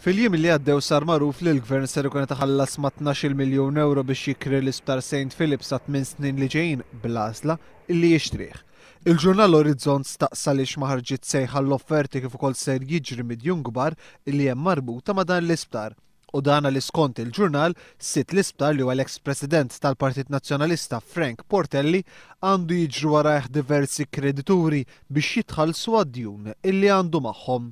Fil-jiem li għaddew sar maruf li l-gvern ser ikun taħallas ma' 12 miljon euro biex jikri l-isptar St. Philip sa' 8 snin li ġejjin bl-għażla illi jixtrih. Il-ġurnal Horizont staqsa li xmaħarġit sejħa l-offerti kif ukoll ser jiġri midjun gbar illi hemm marbuta ma' dan l-isptar. U dana li skont il-ġurnal sit l-isptar li huwa l-ex-president tal-Partit Nazzjonalista Frank Portelli għandu jiġri warajh diversi kredituri biex jitħallsu għad-djun illi għandu magħhom.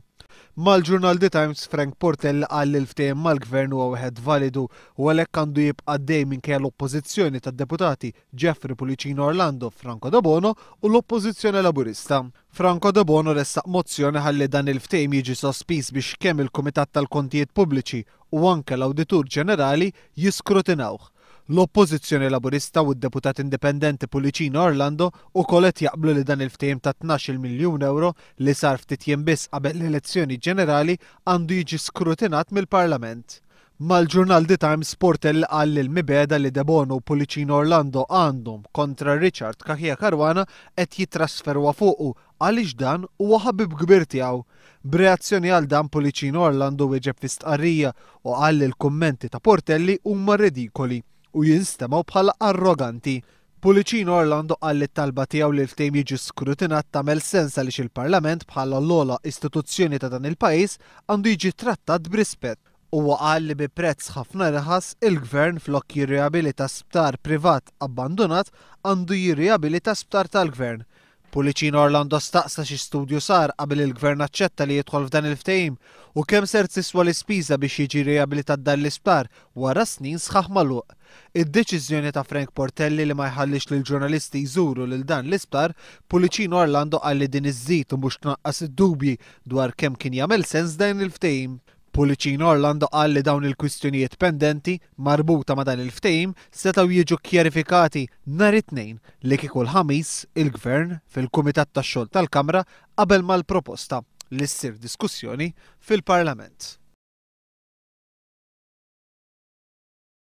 Mal-ġurnal The Times, Frank Portell għall il-ftehim mal-gvern huwa wieħed validu u għalhekk għandu jibqa' dej kell l-oppożizzjoni tad-deputati Jeffrey Pulicino Orlando, Franco Dabono u l-oppożizzjoni Laburista. Franco Dabono ressaq mozzjoni ħalli dan il-ftehim jiġi sospis biex kemm il-Kumitat tal-Kontijiet Pubbliċi u anke l-Awditur Ġenerali jiskrutinawh L-oppożizzjoni laburista u d-deputat indipendenti Pulicino Orlando u kolet jaqblu li dan il-ftehim ta' 12 miljun euro li sar ftit biss qabel l-elezzjoni ġenerali għandu jiġi skrutinat mill-Parlament. Mal-ġurnal The Times Portel għall il-mibeda li Debono u Pulicino Orlando għandhom kontra Richard Kahija Karwana qed jitrasferwa fuqu għaliex dan u għabib kbir tiegħu. B'reazzjoni għal dan Pulicino Orlando weġeb fi stqarrija u għall il-kummenti ta' Portelli huma redikoli u jinstemaw bħala arroganti. Puliċin Orlando għalli talba tiegħu li l-ftejm jiġi skrutinat tagħmel sens għaliex il-Parlament bħala l-ola istituzzjoni ta' dan il-pajjiż għandu jiġi trattat b'rispett. Huwa għalli bi prezz ħafna irħas il-gvern flok jirriabilita sptar privat abbandonat għandu jirriabilita sptar tal-gvern. Policino Orlando staqsa xi studju sar qabel il-gvern aċċetta li jidħol f'dan il-ftehim u kemm ser tiswa l-ispiża biex jiġi riabilitat dan l-isptar wara snin sħaħ maluq. Id-deċiżjoni ta' Frank Portelli li ma jħallix lil ġurnalisti jżuru lil dan l-isptar, Policino Orlando qal li din iż-żid u mhux tnaqqas id-dubji dwar kemm kien jagħmel sens dan il-ftehim. Pulicino Orlando qal li dawn il-kwistjonijiet pendenti marbuta ma dan il-ftejm setaw jiġu kjerifikati nhar it-tnejn li kieku l-ħamis il-Gvern fil-Kumitat tax-Xogħol tal-Kamra qabel mal-proposta li ssir diskussjoni fil-Parlament.